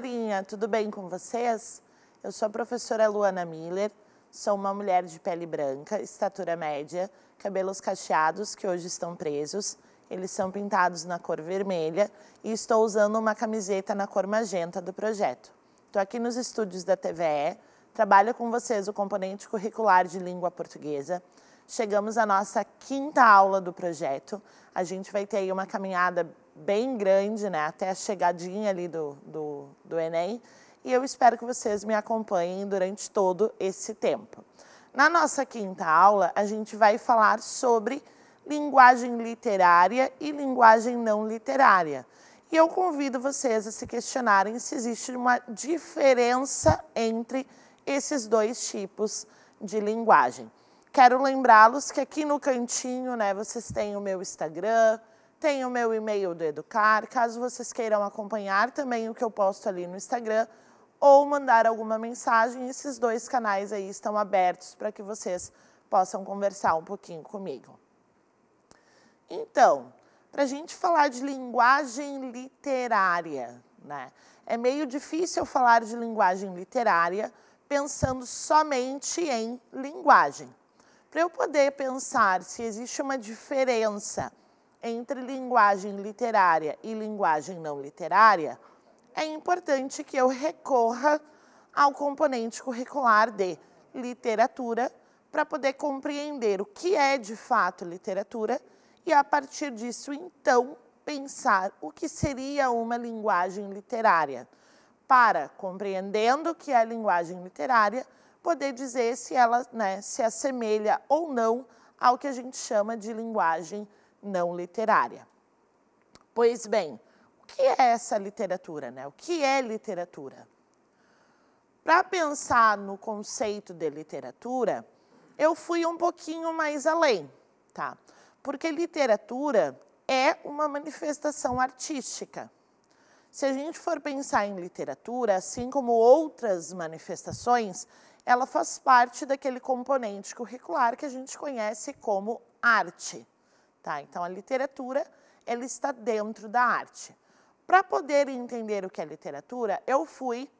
galerinha, tudo bem com vocês? Eu sou a professora Luana Miller, sou uma mulher de pele branca, estatura média, cabelos cacheados que hoje estão presos, eles são pintados na cor vermelha e estou usando uma camiseta na cor magenta do projeto. Estou aqui nos estúdios da TVE, trabalho com vocês o componente curricular de língua portuguesa, chegamos à nossa quinta aula do projeto. A gente vai ter aí uma caminhada bem grande, né, até a chegadinha ali do, do, do Enem. E eu espero que vocês me acompanhem durante todo esse tempo. Na nossa quinta aula, a gente vai falar sobre linguagem literária e linguagem não literária. E eu convido vocês a se questionarem se existe uma diferença entre esses dois tipos de linguagem. Quero lembrá-los que aqui no cantinho, né, vocês têm o meu Instagram, tem o meu e-mail do Educar, caso vocês queiram acompanhar também o que eu posto ali no Instagram ou mandar alguma mensagem, esses dois canais aí estão abertos para que vocês possam conversar um pouquinho comigo. Então, para a gente falar de linguagem literária, né? É meio difícil falar de linguagem literária pensando somente em linguagem. Para eu poder pensar se existe uma diferença entre linguagem literária e linguagem não literária, é importante que eu recorra ao componente curricular de literatura para poder compreender o que é de fato literatura e, a partir disso, então, pensar o que seria uma linguagem literária, para, compreendendo o que é linguagem literária, poder dizer se ela né, se assemelha ou não ao que a gente chama de linguagem não literária. Pois bem, o que é essa literatura? Né? O que é literatura? Para pensar no conceito de literatura, eu fui um pouquinho mais além, tá? Porque literatura é uma manifestação artística. Se a gente for pensar em literatura, assim como outras manifestações, ela faz parte daquele componente curricular que a gente conhece como arte. Tá? Então, a literatura ela está dentro da arte. Para poder entender o que é literatura, eu fui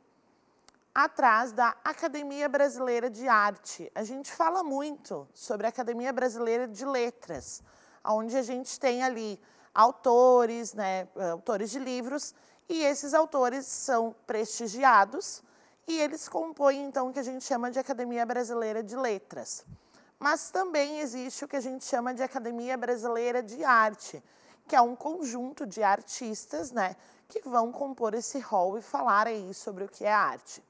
atrás da Academia Brasileira de Arte. A gente fala muito sobre a Academia Brasileira de Letras, onde a gente tem ali autores, né, autores de livros, e esses autores são prestigiados e eles compõem, então, o que a gente chama de Academia Brasileira de Letras. Mas também existe o que a gente chama de Academia Brasileira de Arte, que é um conjunto de artistas, né, que vão compor esse hall e falar aí sobre o que é arte.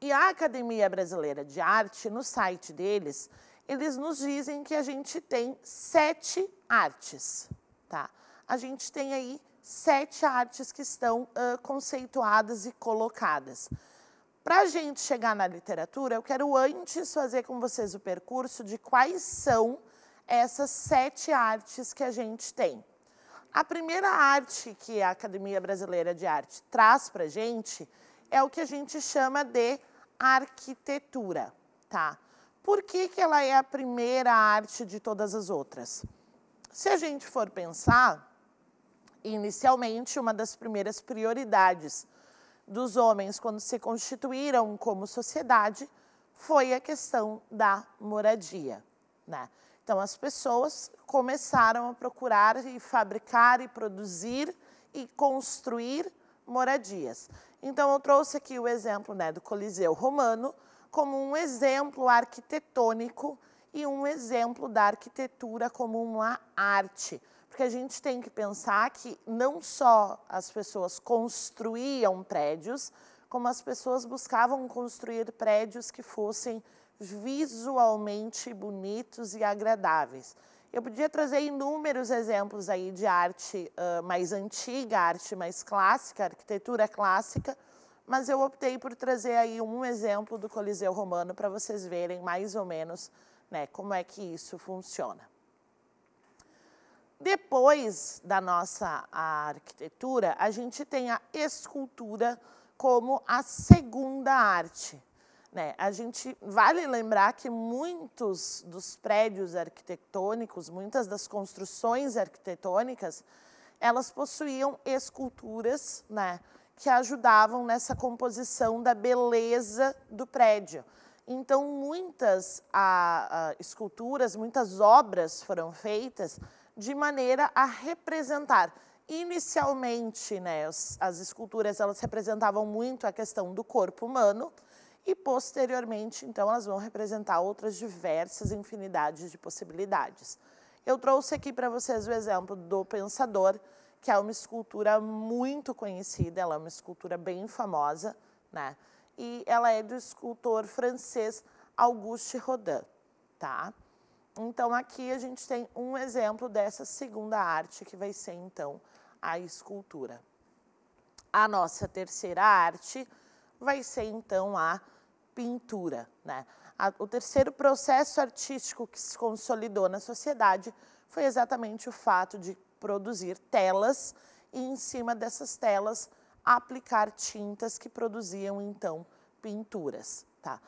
E a Academia Brasileira de Arte, no site deles, eles nos dizem que a gente tem sete artes, tá? A gente tem aí sete artes que estão uh, conceituadas e colocadas. Para a gente chegar na literatura, eu quero antes fazer com vocês o percurso de quais são essas sete artes que a gente tem. A primeira arte que a Academia Brasileira de Arte traz para a gente é o que a gente chama de arquitetura, tá? Por que, que ela é a primeira arte de todas as outras? Se a gente for pensar, inicialmente, uma das primeiras prioridades dos homens quando se constituíram como sociedade foi a questão da moradia. Né? Então, as pessoas começaram a procurar e fabricar e produzir e construir moradias. Então, eu trouxe aqui o exemplo né, do Coliseu Romano como um exemplo arquitetônico e um exemplo da arquitetura como uma arte porque a gente tem que pensar que não só as pessoas construíam prédios, como as pessoas buscavam construir prédios que fossem visualmente bonitos e agradáveis. Eu podia trazer inúmeros exemplos aí de arte uh, mais antiga, arte mais clássica, arquitetura clássica, mas eu optei por trazer aí um exemplo do Coliseu Romano para vocês verem mais ou menos né, como é que isso funciona. Depois da nossa arquitetura, a gente tem a escultura como a segunda arte. Né? A gente vale lembrar que muitos dos prédios arquitetônicos, muitas das construções arquitetônicas, elas possuíam esculturas, né? que ajudavam nessa composição da beleza do prédio. Então, muitas a, a, esculturas, muitas obras foram feitas de maneira a representar inicialmente, né, as, as, esculturas elas representavam muito a questão do corpo humano e posteriormente, então, elas vão representar outras diversas infinidades de possibilidades. Eu trouxe aqui para vocês o exemplo do pensador, que é uma escultura muito conhecida, ela é uma escultura bem famosa, né? E ela é do escultor francês Auguste Rodin, tá? Então, aqui a gente tem um exemplo dessa segunda arte, que vai ser, então, a escultura. A nossa terceira arte vai ser, então, a pintura. Né? A, o terceiro processo artístico que se consolidou na sociedade foi exatamente o fato de produzir telas e, em cima dessas telas, aplicar tintas que produziam, então, pinturas. Tá?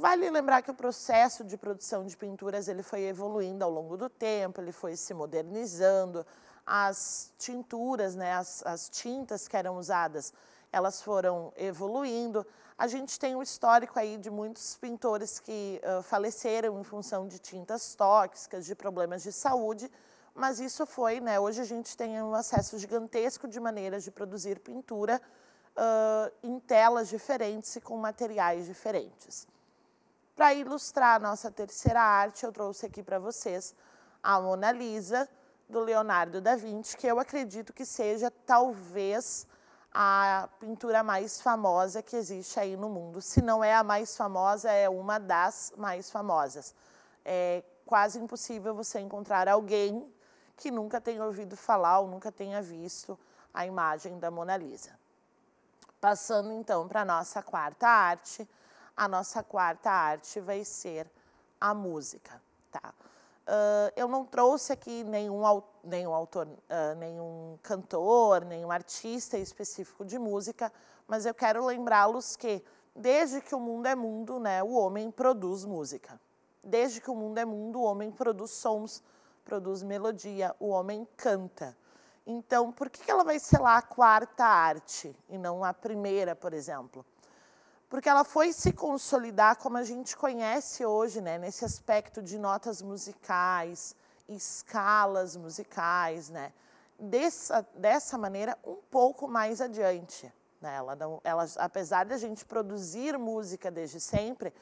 Vale lembrar que o processo de produção de pinturas ele foi evoluindo ao longo do tempo, ele foi se modernizando. As tinturas, né, as, as tintas que eram usadas, elas foram evoluindo. A gente tem o um histórico aí de muitos pintores que uh, faleceram em função de tintas tóxicas, de problemas de saúde, mas isso foi, né, hoje a gente tem um acesso gigantesco de maneiras de produzir pintura uh, em telas diferentes e com materiais diferentes. Para ilustrar a nossa terceira arte, eu trouxe aqui para vocês a Mona Lisa, do Leonardo da Vinci, que eu acredito que seja talvez a pintura mais famosa que existe aí no mundo. Se não é a mais famosa, é uma das mais famosas. É quase impossível você encontrar alguém que nunca tenha ouvido falar ou nunca tenha visto a imagem da Mona Lisa. Passando então para a nossa quarta arte, a nossa quarta arte vai ser a música, tá? Uh, eu não trouxe aqui nenhum, nenhum autor, uh, nenhum cantor, nenhum artista específico de música, mas eu quero lembrá-los que desde que o mundo é mundo, né, o homem produz música. Desde que o mundo é mundo, o homem produz sons, produz melodia, o homem canta. Então, por que ela vai ser lá a quarta arte e não a primeira, por exemplo? porque ela foi se consolidar como a gente conhece hoje, né, nesse aspecto de notas musicais, escalas musicais, né, dessa, dessa maneira um pouco mais adiante. Né, ela, ela, apesar de a gente produzir música desde sempre,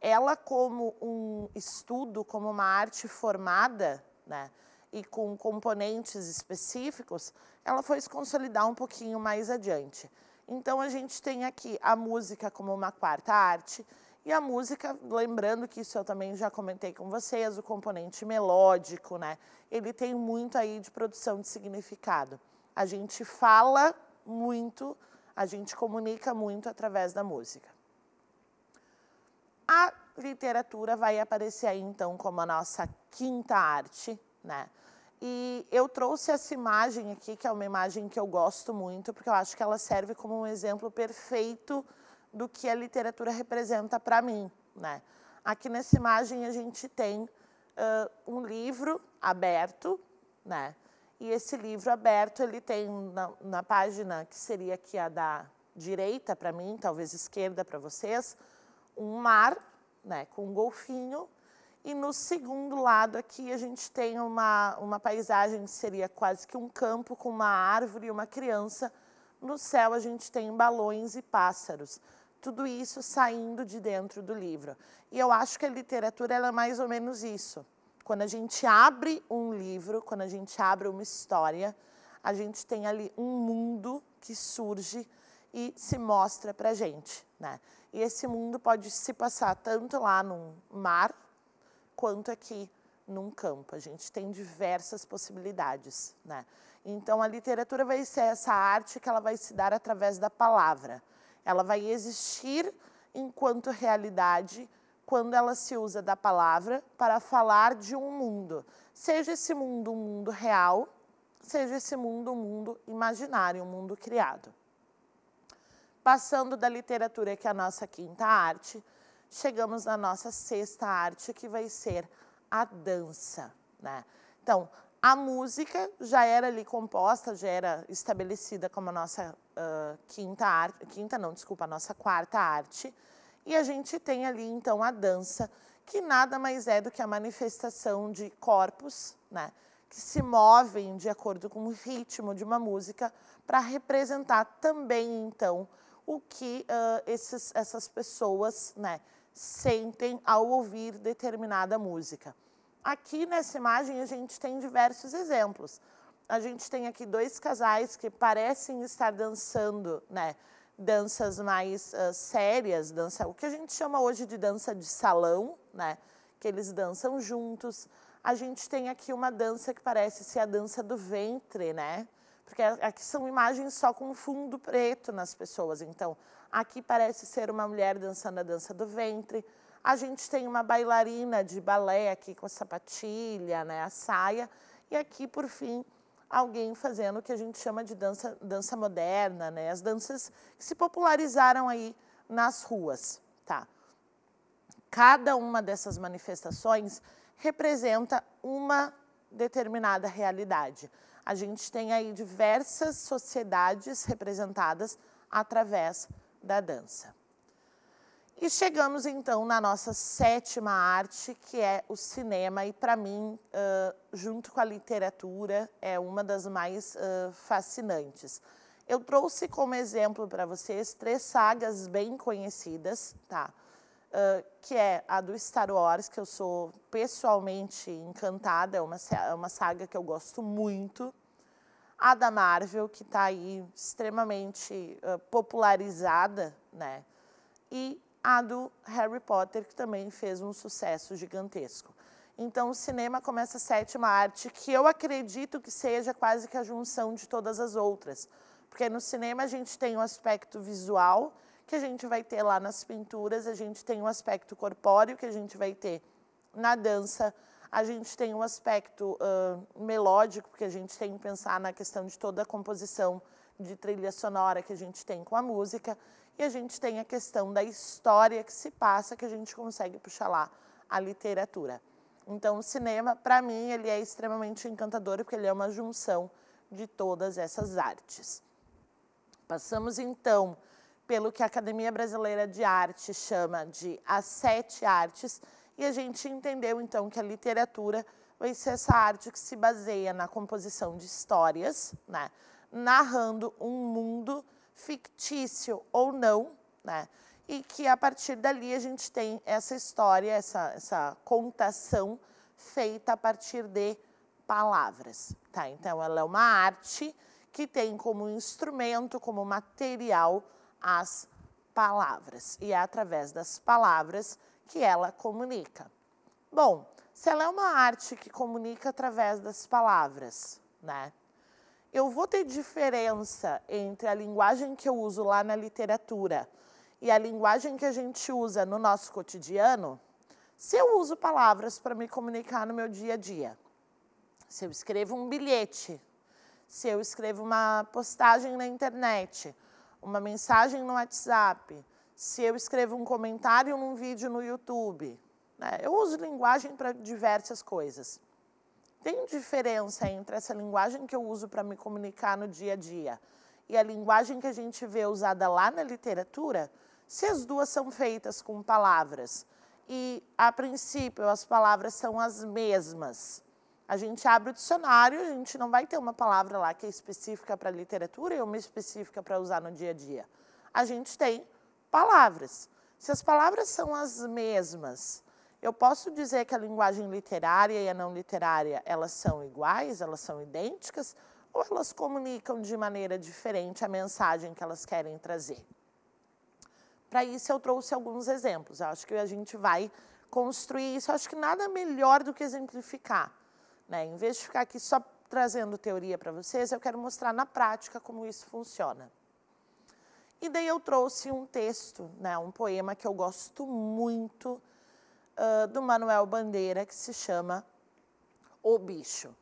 ela como um estudo, como uma arte formada, né, e com componentes específicos, ela foi se consolidar um pouquinho mais adiante. Então a gente tem aqui a música como uma quarta arte e a música, lembrando que isso eu também já comentei com vocês, o componente melódico, né? Ele tem muito aí de produção de significado. A gente fala muito, a gente comunica muito através da música. A literatura vai aparecer aí então como a nossa quinta arte, né? E eu trouxe essa imagem aqui, que é uma imagem que eu gosto muito, porque eu acho que ela serve como um exemplo perfeito do que a literatura representa para mim. Né? Aqui nessa imagem a gente tem uh, um livro aberto, né? e esse livro aberto ele tem na, na página que seria aqui a da direita para mim, talvez esquerda para vocês, um mar né, com um golfinho e no segundo lado aqui a gente tem uma, uma paisagem que seria quase que um campo com uma árvore e uma criança. No céu a gente tem balões e pássaros. Tudo isso saindo de dentro do livro. E eu acho que a literatura é mais ou menos isso. Quando a gente abre um livro, quando a gente abre uma história, a gente tem ali um mundo que surge e se mostra para gente, né? E esse mundo pode se passar tanto lá no mar, quanto aqui é num campo. A gente tem diversas possibilidades, né? Então a literatura vai ser essa arte que ela vai se dar através da palavra. Ela vai existir enquanto realidade quando ela se usa da palavra para falar de um mundo, seja esse mundo um mundo real, seja esse mundo um mundo imaginário, um mundo criado. Passando da literatura, que é a nossa quinta arte, chegamos na nossa sexta arte, que vai ser a dança. Né? Então, a música já era ali composta, já era estabelecida como a nossa uh, quinta arte, quinta não, desculpa, a nossa quarta arte. E a gente tem ali então a dança, que nada mais é do que a manifestação de corpos, né, que se movem de acordo com o ritmo de uma música para representar também então o que uh, esses, essas pessoas, né, sentem ao ouvir determinada música. Aqui nessa imagem a gente tem diversos exemplos. A gente tem aqui dois casais que parecem estar dançando, né? Danças mais uh, sérias, dança, o que a gente chama hoje de dança de salão, né? Que eles dançam juntos. A gente tem aqui uma dança que parece ser a dança do ventre, né? Porque aqui são imagens só com fundo preto nas pessoas. Então, Aqui parece ser uma mulher dançando a dança do ventre. A gente tem uma bailarina de balé aqui com a sapatilha, né, a saia. E aqui, por fim, alguém fazendo o que a gente chama de dança, dança moderna, né? As danças que se popularizaram aí nas ruas, tá? Cada uma dessas manifestações representa uma determinada realidade. A gente tem aí diversas sociedades representadas através da dança. E chegamos então na nossa sétima arte, que é o cinema, e para mim, uh, junto com a literatura, é uma das mais uh, fascinantes. Eu trouxe como exemplo para vocês três sagas bem conhecidas, tá? Uh, que é a do Star Wars, que eu sou pessoalmente encantada, é uma, é uma saga que eu gosto muito a da Marvel, que está aí extremamente uh, popularizada, né? E a do Harry Potter, que também fez um sucesso gigantesco. Então, o cinema começa a sétima arte, que eu acredito que seja quase que a junção de todas as outras. Porque no cinema a gente tem o um aspecto visual, que a gente vai ter lá nas pinturas, a gente tem o um aspecto corpóreo, que a gente vai ter na dança, a gente tem um aspecto uh, melódico, porque a gente tem que pensar na questão de toda a composição de trilha sonora que a gente tem com a música. E a gente tem a questão da história que se passa, que a gente consegue puxar lá a literatura. Então, o cinema, para mim, ele é extremamente encantador, porque ele é uma junção de todas essas artes. Passamos, então, pelo que a Academia Brasileira de Arte chama de as sete artes, e a gente entendeu então que a literatura vai ser essa arte que se baseia na composição de histórias, né, narrando um mundo fictício ou não, né, e que a partir dali a gente tem essa história, essa, essa contação feita a partir de palavras. Tá? Então, ela é uma arte que tem como instrumento, como material, as palavras. E é através das palavras que ela comunica. Bom, se ela é uma arte que comunica através das palavras, né? Eu vou ter diferença entre a linguagem que eu uso lá na literatura e a linguagem que a gente usa no nosso cotidiano se eu uso palavras para me comunicar no meu dia a dia. Se eu escrevo um bilhete, se eu escrevo uma postagem na internet, uma mensagem no WhatsApp, se eu escrevo um comentário num vídeo no YouTube. Né? Eu uso linguagem para diversas coisas. Tem diferença entre essa linguagem que eu uso para me comunicar no dia a dia e a linguagem que a gente vê usada lá na literatura, se as duas são feitas com palavras e, a princípio, as palavras são as mesmas. A gente abre o dicionário, a gente não vai ter uma palavra lá que é específica para a literatura e uma específica para usar no dia a dia. A gente tem palavras. Se as palavras são as mesmas, eu posso dizer que a linguagem literária e a não literária, elas são iguais, elas são idênticas, ou elas comunicam de maneira diferente a mensagem que elas querem trazer? Para isso, eu trouxe alguns exemplos. Eu acho que a gente vai construir isso. Eu acho que nada melhor do que exemplificar. Né? Em vez de ficar aqui só trazendo teoria para vocês, eu quero mostrar na prática como isso funciona. E daí eu trouxe um texto, né, um poema que eu gosto muito, uh, do Manuel Bandeira, que se chama O Bicho.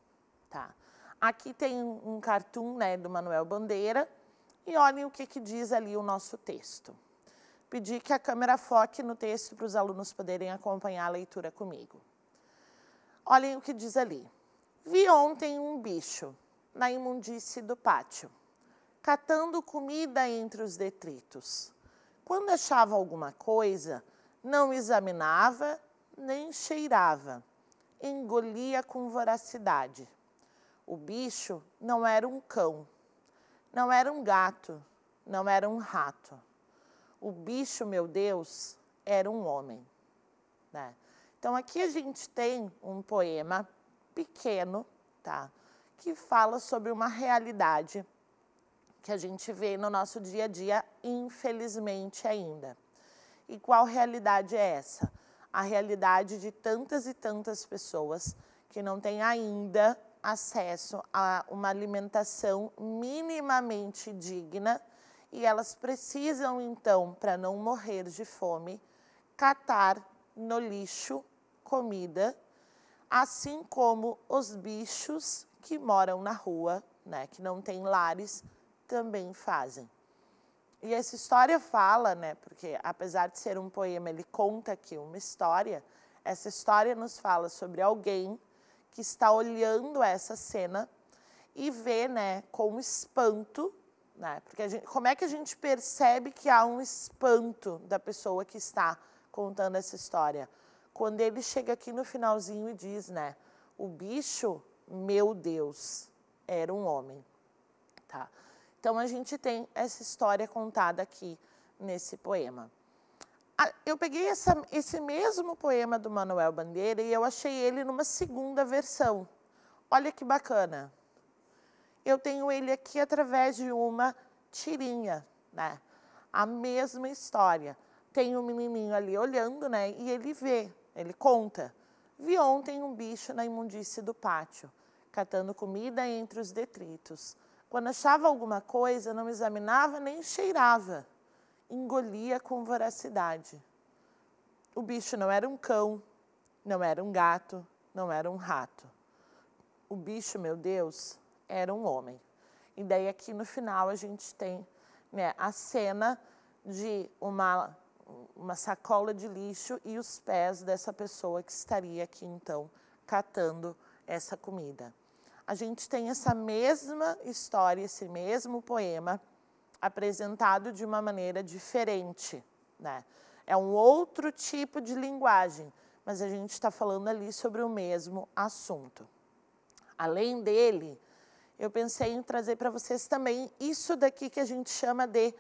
Tá? Aqui tem um cartoon né, do Manuel Bandeira, e olhem o que, que diz ali o nosso texto. Pedi que a câmera foque no texto para os alunos poderem acompanhar a leitura comigo. Olhem o que diz ali. Vi ontem um bicho na imundície do pátio catando comida entre os detritos. Quando achava alguma coisa, não examinava nem cheirava, engolia com voracidade. O bicho não era um cão, não era um gato, não era um rato. O bicho, meu Deus, era um homem. Né? Então aqui a gente tem um poema pequeno, tá? Que fala sobre uma realidade que a gente vê no nosso dia a dia, infelizmente ainda. E qual realidade é essa? A realidade de tantas e tantas pessoas que não têm ainda acesso a uma alimentação minimamente digna e elas precisam então, para não morrer de fome, catar no lixo comida, assim como os bichos que moram na rua, né, que não têm lares, também fazem. E essa história fala, né, porque apesar de ser um poema, ele conta aqui uma história, essa história nos fala sobre alguém que está olhando essa cena e vê, né, com espanto, né, porque gente, como é que a gente percebe que há um espanto da pessoa que está contando essa história? Quando ele chega aqui no finalzinho e diz, né, o bicho, meu Deus, era um homem, tá? Então a gente tem essa história contada aqui nesse poema. Eu peguei essa, esse mesmo poema do Manuel Bandeira e eu achei ele numa segunda versão. Olha que bacana. Eu tenho ele aqui através de uma tirinha, né? A mesma história. Tem um menininho ali olhando, né? E ele vê, ele conta. Vi ontem um bicho na imundície do pátio, catando comida entre os detritos. Quando achava alguma coisa, não examinava nem cheirava. Engolia com voracidade. O bicho não era um cão, não era um gato, não era um rato. O bicho, meu Deus, era um homem. E daí aqui no final a gente tem né, a cena de uma, uma sacola de lixo e os pés dessa pessoa que estaria aqui então catando essa comida a gente tem essa mesma história, esse mesmo poema apresentado de uma maneira diferente, né? É um outro tipo de linguagem, mas a gente está falando ali sobre o mesmo assunto. Além dele, eu pensei em trazer para vocês também isso daqui que a gente chama de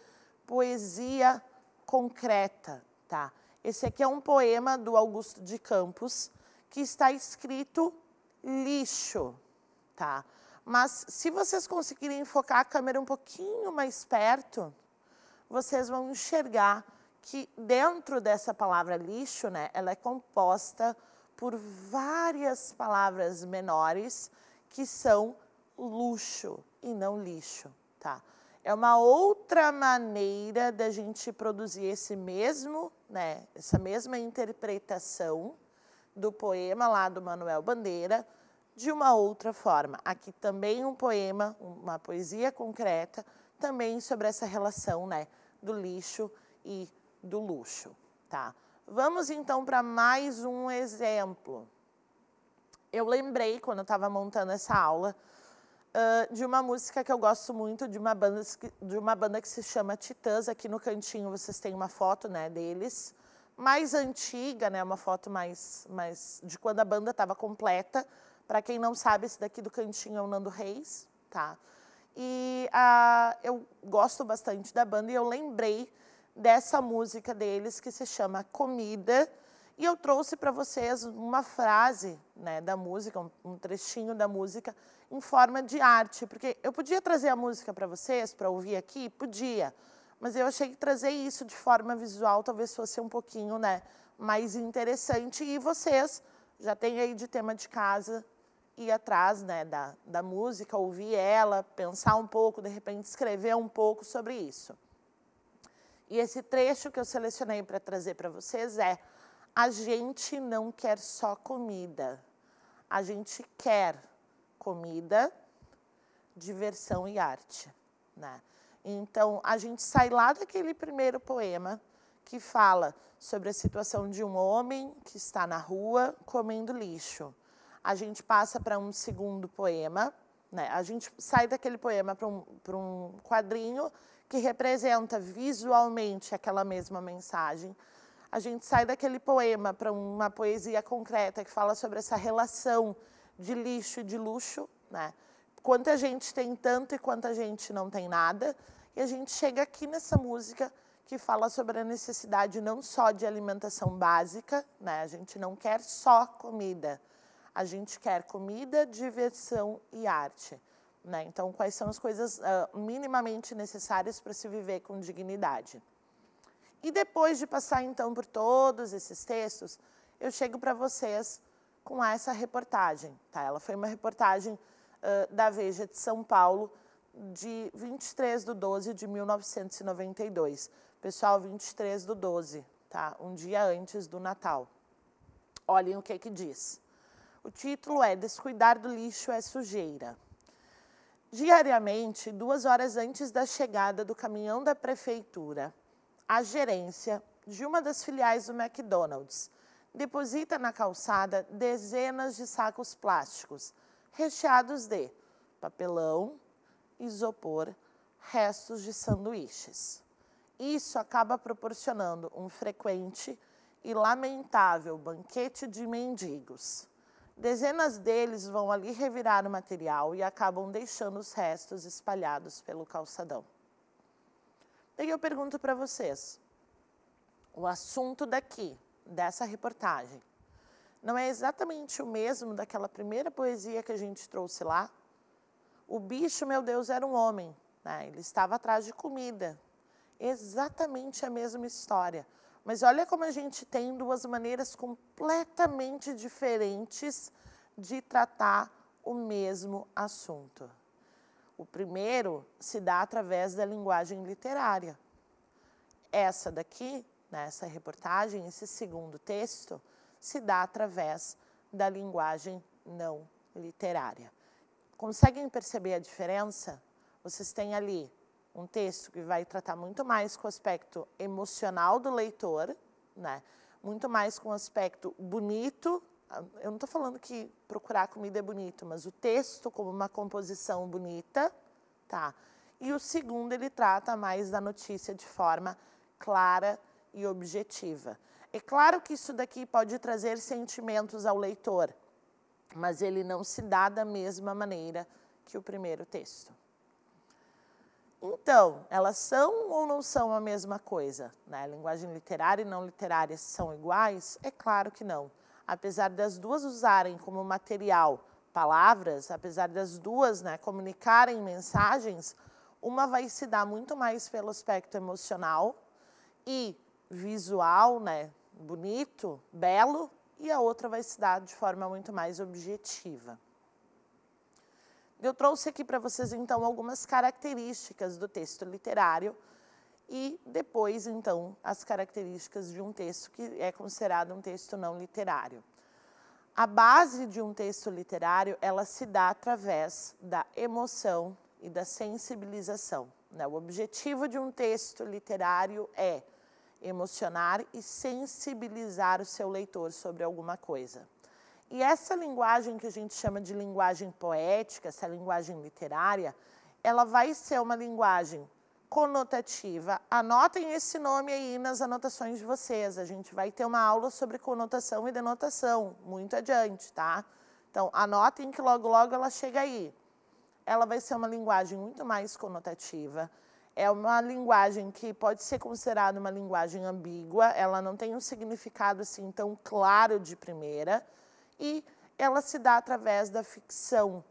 poesia concreta, tá? Esse aqui é um poema do Augusto de Campos que está escrito lixo tá? Mas se vocês conseguirem focar a câmera um pouquinho mais perto, vocês vão enxergar que dentro dessa palavra lixo, né, ela é composta por várias palavras menores que são luxo e não lixo, tá? É uma outra maneira da gente produzir esse mesmo, né, essa mesma interpretação do poema lá do Manuel Bandeira, de uma outra forma. Aqui também um poema, uma poesia concreta, também sobre essa relação né, do lixo e do luxo. Tá? Vamos então para mais um exemplo. Eu lembrei, quando eu estava montando essa aula, uh, de uma música que eu gosto muito, de uma, banda, de uma banda que se chama Titãs. Aqui no cantinho vocês têm uma foto né, deles, mais antiga, né, uma foto mais, mais de quando a banda estava completa, para quem não sabe, esse daqui do cantinho é o Nando Reis, tá? E ah, eu gosto bastante da banda e eu lembrei dessa música deles que se chama Comida. E eu trouxe para vocês uma frase né, da música, um trechinho da música, em forma de arte, porque eu podia trazer a música para vocês, para ouvir aqui, podia, mas eu achei que trazer isso de forma visual talvez fosse um pouquinho né, mais interessante. E vocês já têm aí de tema de casa ir atrás né, da, da música, ouvir ela, pensar um pouco, de repente escrever um pouco sobre isso. E esse trecho que eu selecionei para trazer para vocês é: a gente não quer só comida, a gente quer comida, diversão e arte. Né? Então, a gente sai lá daquele primeiro poema que fala sobre a situação de um homem que está na rua comendo lixo a gente passa para um segundo poema, né? a gente sai daquele poema para um, um quadrinho que representa visualmente aquela mesma mensagem. A gente sai daquele poema para uma poesia concreta que fala sobre essa relação de lixo e de luxo, né? Quanta gente tem tanto e quanta gente não tem nada. E a gente chega aqui nessa música que fala sobre a necessidade não só de alimentação básica, né? A gente não quer só comida, a gente quer comida, diversão e arte. Né? Então, quais são as coisas uh, minimamente necessárias para se viver com dignidade? E depois de passar então por todos esses textos, eu chego para vocês com essa reportagem. Tá? Ela foi uma reportagem uh, da Veja de São Paulo de 23 de 12 de 1992. Pessoal, 23 de 12, tá? um dia antes do Natal. Olhem o que, que diz. O título é Descuidar do lixo é sujeira. Diariamente, duas horas antes da chegada do caminhão da prefeitura, a gerência de uma das filiais do McDonald's deposita na calçada dezenas de sacos plásticos recheados de papelão, isopor, restos de sanduíches. Isso acaba proporcionando um frequente e lamentável banquete de mendigos. Dezenas deles vão ali revirar o material e acabam deixando os restos espalhados pelo calçadão. Daí eu pergunto para vocês: o assunto daqui, dessa reportagem, não é exatamente o mesmo daquela primeira poesia que a gente trouxe lá? O bicho, meu Deus, era um homem, né? ele estava atrás de comida. Exatamente a mesma história. Mas olha como a gente tem duas maneiras completamente diferentes de tratar o mesmo assunto. O primeiro se dá através da linguagem literária. Essa daqui, nessa né, reportagem, esse segundo texto, se dá através da linguagem não literária. Conseguem perceber a diferença? Vocês têm ali um texto que vai tratar muito mais com o aspecto emocional do leitor, né? Muito mais com o aspecto bonito. Eu não estou falando que procurar comida é bonito, mas o texto como uma composição bonita, tá? E o segundo ele trata mais da notícia de forma clara e objetiva. É claro que isso daqui pode trazer sentimentos ao leitor, mas ele não se dá da mesma maneira que o primeiro texto. Então, elas são ou não são a mesma coisa? Né? Linguagem literária e não literária são iguais? É claro que não. Apesar das duas usarem como material palavras, apesar das duas né, comunicarem mensagens, uma vai se dar muito mais pelo aspecto emocional e visual, né, bonito, belo, e a outra vai se dar de forma muito mais objetiva. Eu trouxe aqui para vocês, então, algumas características do texto literário e depois, então, as características de um texto que é considerado um texto não literário. A base de um texto literário, ela se dá através da emoção e da sensibilização. Né? O objetivo de um texto literário é emocionar e sensibilizar o seu leitor sobre alguma coisa. E essa linguagem que a gente chama de linguagem poética, essa linguagem literária, ela vai ser uma linguagem conotativa. Anotem esse nome aí nas anotações de vocês. A gente vai ter uma aula sobre conotação e denotação muito adiante, tá? Então, anotem que logo, logo ela chega aí. Ela vai ser uma linguagem muito mais conotativa. É uma linguagem que pode ser considerada uma linguagem ambígua, ela não tem um significado assim tão claro de primeira e ela se dá através da ficção,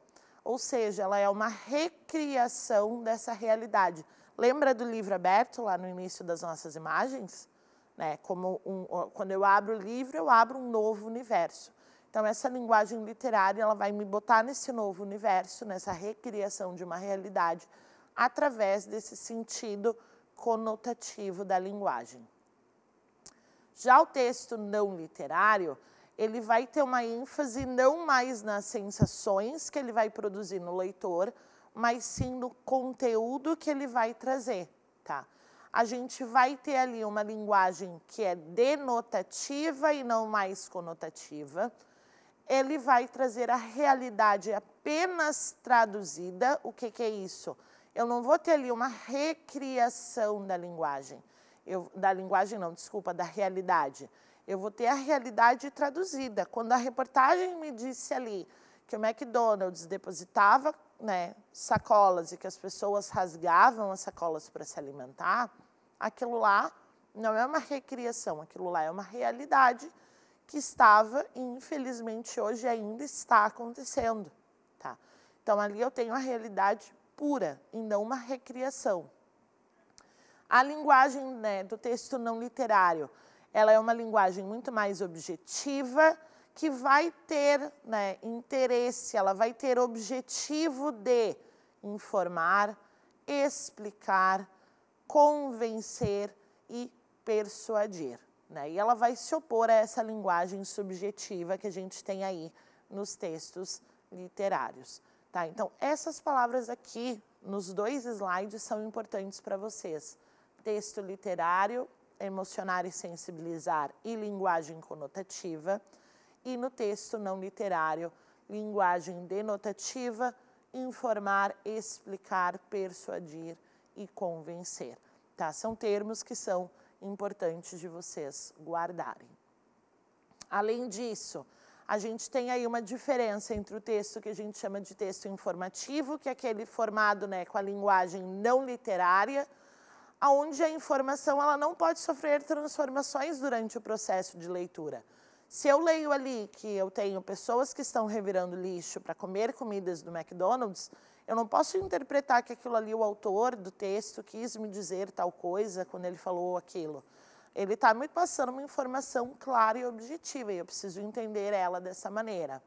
ou seja, ela é uma recriação dessa realidade. Lembra do livro aberto lá no início das nossas imagens? Né? Como um, quando eu abro o livro, eu abro um novo universo. Então essa linguagem literária ela vai me botar nesse novo universo, nessa recriação de uma realidade através desse sentido conotativo da linguagem. Já o texto não literário, ele vai ter uma ênfase não mais nas sensações que ele vai produzir no leitor, mas sim no conteúdo que ele vai trazer, tá? A gente vai ter ali uma linguagem que é denotativa e não mais conotativa. Ele vai trazer a realidade apenas traduzida. O que, que é isso? Eu não vou ter ali uma recriação da linguagem. Eu, da linguagem não, desculpa, da realidade. Eu vou ter a realidade traduzida. Quando a reportagem me disse ali que o McDonald's depositava né, sacolas e que as pessoas rasgavam as sacolas para se alimentar, aquilo lá não é uma recriação, aquilo lá é uma realidade que estava e infelizmente hoje ainda está acontecendo, tá? Então ali eu tenho a realidade pura e não uma recriação. A linguagem né, do texto não literário, ela é uma linguagem muito mais objetiva, que vai ter né, interesse, ela vai ter objetivo de informar, explicar, convencer e persuadir. Né? E ela vai se opor a essa linguagem subjetiva que a gente tem aí nos textos literários. Tá? Então, essas palavras aqui, nos dois slides, são importantes para vocês. Texto literário emocionar e sensibilizar e linguagem conotativa, e no texto não literário, linguagem denotativa, informar, explicar, persuadir e convencer. Tá? São termos que são importantes de vocês guardarem. Além disso, a gente tem aí uma diferença entre o texto que a gente chama de texto informativo, que é aquele formado né, com a linguagem não literária, aonde a informação ela não pode sofrer transformações durante o processo de leitura. Se eu leio ali que eu tenho pessoas que estão revirando lixo para comer comidas do McDonald's, eu não posso interpretar que aquilo ali o autor do texto quis me dizer tal coisa quando ele falou aquilo. Ele está me passando uma informação clara e objetiva e eu preciso entender ela dessa maneira.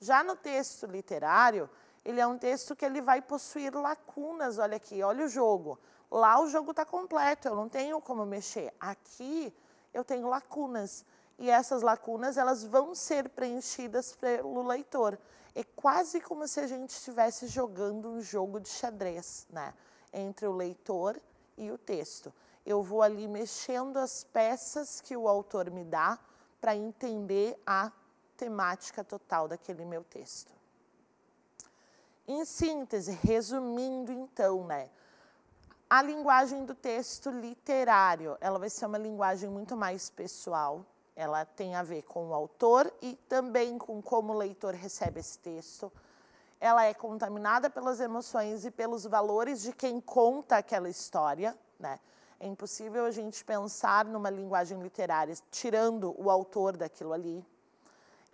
Já no texto literário, ele é um texto que ele vai possuir lacunas, olha aqui, olha o jogo. Lá o jogo está completo, eu não tenho como mexer. Aqui eu tenho lacunas e essas lacunas elas vão ser preenchidas pelo leitor. É quase como se a gente estivesse jogando um jogo de xadrez, né? Entre o leitor e o texto. Eu vou ali mexendo as peças que o autor me dá para entender a temática total daquele meu texto. Em síntese, resumindo então, né? A linguagem do texto literário, ela vai ser uma linguagem muito mais pessoal. Ela tem a ver com o autor e também com como o leitor recebe esse texto. Ela é contaminada pelas emoções e pelos valores de quem conta aquela história, né? É impossível a gente pensar numa linguagem literária tirando o autor daquilo ali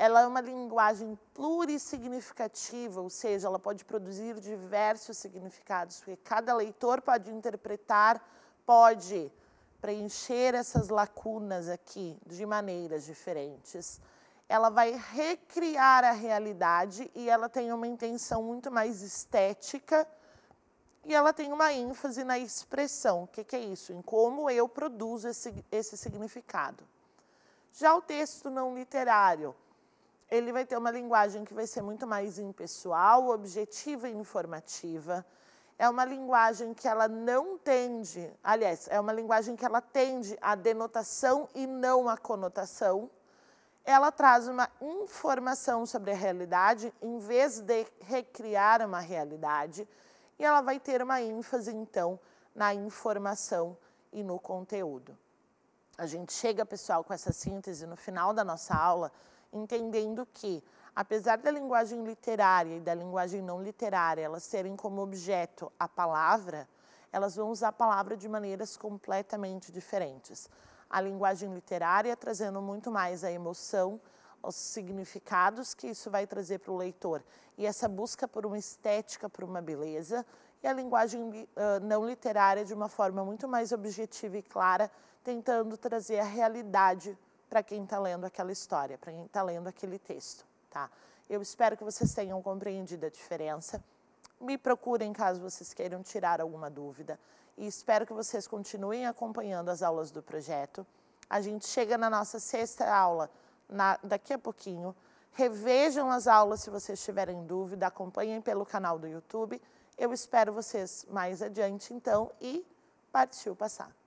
ela é uma linguagem plurissignificativa, ou seja, ela pode produzir diversos significados, porque cada leitor pode interpretar, pode preencher essas lacunas aqui de maneiras diferentes. Ela vai recriar a realidade e ela tem uma intenção muito mais estética e ela tem uma ênfase na expressão. O que, é isso? Em como eu produzo esse, esse significado. Já o texto não literário, ele vai ter uma linguagem que vai ser muito mais impessoal, objetiva e informativa. É uma linguagem que ela não tende, aliás, é uma linguagem que ela tende à denotação e não à conotação. Ela traz uma informação sobre a realidade em vez de recriar uma realidade, e ela vai ter uma ênfase então na informação e no conteúdo. A gente chega, pessoal, com essa síntese no final da nossa aula entendendo que, apesar da linguagem literária e da linguagem não literária elas serem como objeto a palavra, elas vão usar a palavra de maneiras completamente diferentes. A linguagem literária trazendo muito mais a emoção, os significados que isso vai trazer para o leitor e essa busca por uma estética, por uma beleza, e a linguagem uh, não literária de uma forma muito mais objetiva e clara, tentando trazer a realidade para quem está lendo aquela história, para quem está lendo aquele texto, tá? Eu espero que vocês tenham compreendido a diferença. Me procurem caso vocês queiram tirar alguma dúvida e espero que vocês continuem acompanhando as aulas do projeto. A gente chega na nossa sexta aula na, daqui a pouquinho. Revejam as aulas se vocês tiverem dúvida, acompanhem pelo canal do YouTube. Eu espero vocês mais adiante, então, e partiu passar.